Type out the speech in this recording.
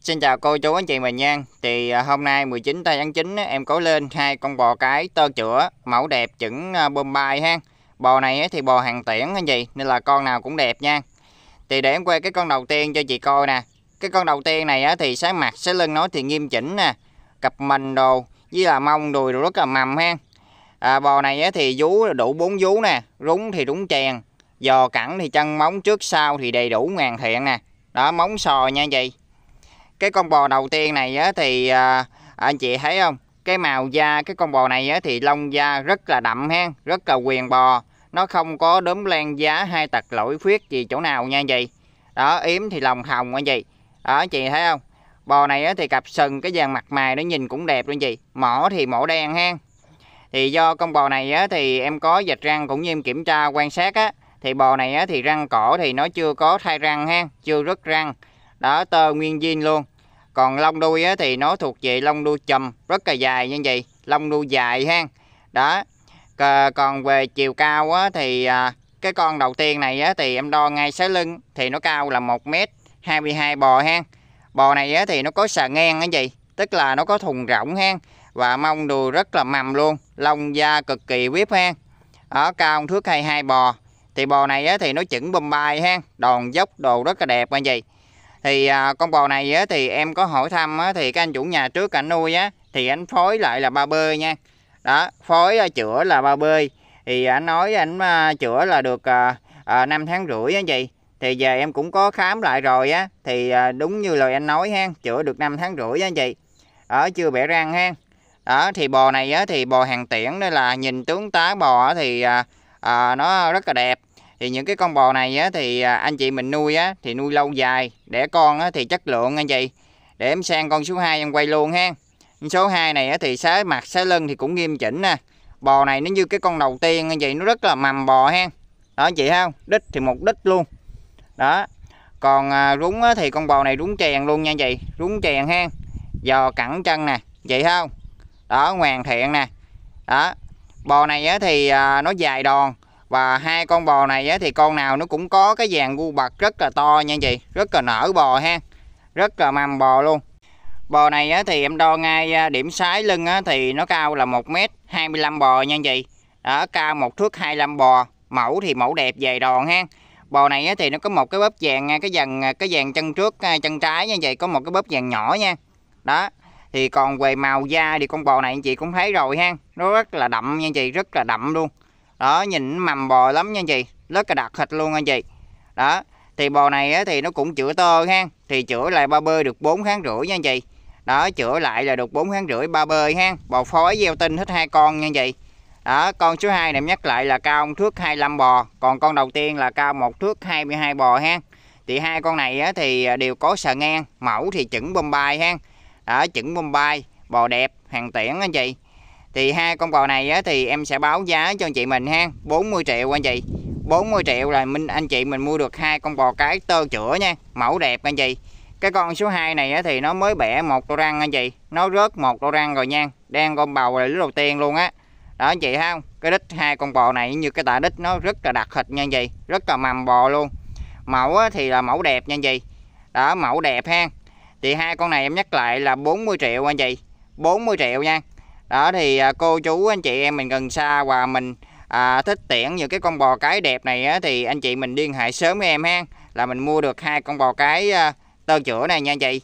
Xin chào cô chú anh chị mình nha Thì à, hôm nay 19 tây tháng 9 em có lên hai con bò cái tơ chữa Mẫu đẹp chuẩn à, bơm bài ha Bò này thì bò hàng tiễn anh chị Nên là con nào cũng đẹp nha Thì để em quay cái con đầu tiên cho chị coi nè Cái con đầu tiên này thì sáng mặt sáng lưng nói thì nghiêm chỉnh nè Cặp mình đồ với là mông đùi rất là mầm ha à, Bò này thì vú đủ bốn vú nè Rúng thì đúng chèn Giò cẳng thì chân móng trước sau thì đầy đủ ngàn thiện nè Đó móng sò nha anh chị cái con bò đầu tiên này á, thì à, anh chị thấy không cái màu da cái con bò này á, thì lông da rất là đậm ha rất là quyền bò nó không có đốm len giá hay tật lỗi khuyết gì chỗ nào nha anh chị đó yếm thì lòng hồng anh chị đó chị thấy không bò này á, thì cặp sừng cái vàng mặt mày nó nhìn cũng đẹp luôn chị mỏ thì mỏ đen ha thì do con bò này á, thì em có dạch răng cũng như em kiểm tra quan sát á thì bò này á, thì răng cỏ thì nó chưa có thay răng ha chưa rứt răng đó tơ nguyên viên luôn còn lông đuôi á, thì nó thuộc về lông đuôi chùm rất là dài như vậy lông đuôi dài ha đó còn về chiều cao á, thì à, cái con đầu tiên này á, thì em đo ngay sới lưng thì nó cao là 1 m 22 bò ha bò này á, thì nó có sà ngang cái gì tức là nó có thùng rỗng ha và mông đùi rất là mầm luôn lông da cực kỳ vip ha ở cao thước hai bò thì bò này á, thì nó chuẩn bông bay ha đòn dốc đồ rất là đẹp như vậy thì à, con bò này á, thì em có hỏi thăm á, thì các anh chủ nhà trước cảnh nuôi á thì anh phối lại là ba bơi nha đó phối à, chữa là ba bơi thì anh nói anh à, chữa là được à, à, 5 tháng rưỡi á vậy thì giờ em cũng có khám lại rồi á thì à, đúng như lời anh nói ha chữa được 5 tháng rưỡi á chị ở chưa bẻ răng ha đó thì bò này á thì bò hàng tiễn đây là nhìn tướng tá bò thì à, à, nó rất là đẹp thì những cái con bò này á, thì à, anh chị mình nuôi á, thì nuôi lâu dài để con á, thì chất lượng anh chị để em sang con số 2 em quay luôn ha số 2 này á, thì sái mặt sái lưng thì cũng nghiêm chỉnh nè bò này nó như cái con đầu tiên anh chị nó rất là mầm bò ha đó chị không đích thì một đích luôn đó còn à, rúng á, thì con bò này rúng chèn luôn nha chị rúng chèn ha giò cẳng chân nè vậy không đó ngoan thiện nè đó bò này á, thì à, nó dài đòn và hai con bò này á, thì con nào nó cũng có cái vàng gu bạc rất là to nha chị rất là nở bò ha rất là mầm bò luôn bò này á, thì em đo ngay à, điểm sái lưng á, thì nó cao là 1m25 bò nha chị đó cao một thước 25 bò mẫu thì mẫu đẹp dày đòn ha bò này á, thì nó có một cái bóp vàng ngay à, cái vàng à, cái vàng chân trước chân trái như chị có một cái bóp vàng nhỏ nha đó thì còn về màu da thì con bò này anh chị cũng thấy rồi ha nó rất là đậm nha chị rất là đậm luôn đó nhìn mầm bò lắm nha anh chị rất là đặc thịt luôn anh chị đó thì bò này á, thì nó cũng chữa tơ ha thì chữa lại ba bơi được 4 tháng rưỡi nha anh chị đó chữa lại là được 4 tháng rưỡi ba bơi ha bò phối gieo tinh hết hai con nha anh chị đó con số 2 này nhắc lại là cao thước 25 bò còn con đầu tiên là cao một thước 22 bò ha thì hai con này á, thì đều có sờ ngang mẫu thì chuẩn bombay ha đó chuẩn bombay bò đẹp hàng tiễn anh chị thì hai con bò này á, thì em sẽ báo giá cho anh chị mình ha 40 triệu anh chị 40 triệu là mình anh chị mình mua được hai con bò cái tơ chữa nha mẫu đẹp anh chị cái con số 2 này á, thì nó mới bẻ một đô răng anh chị nó rớt một đô răng rồi nha đang con bầu là lúc đầu tiên luôn á đó anh chị thấy không cái đít hai con bò này như cái tạ đít nó rất là đặc thịt nha anh chị rất là mầm bò luôn mẫu á, thì là mẫu đẹp nha anh chị đó mẫu đẹp ha thì hai con này em nhắc lại là 40 triệu anh chị 40 triệu nha đó thì à, cô chú anh chị em mình gần xa và mình à, thích tiễn những cái con bò cái đẹp này á, thì anh chị mình liên hệ sớm với em ha là mình mua được hai con bò cái à, tơ chữa này nha anh chị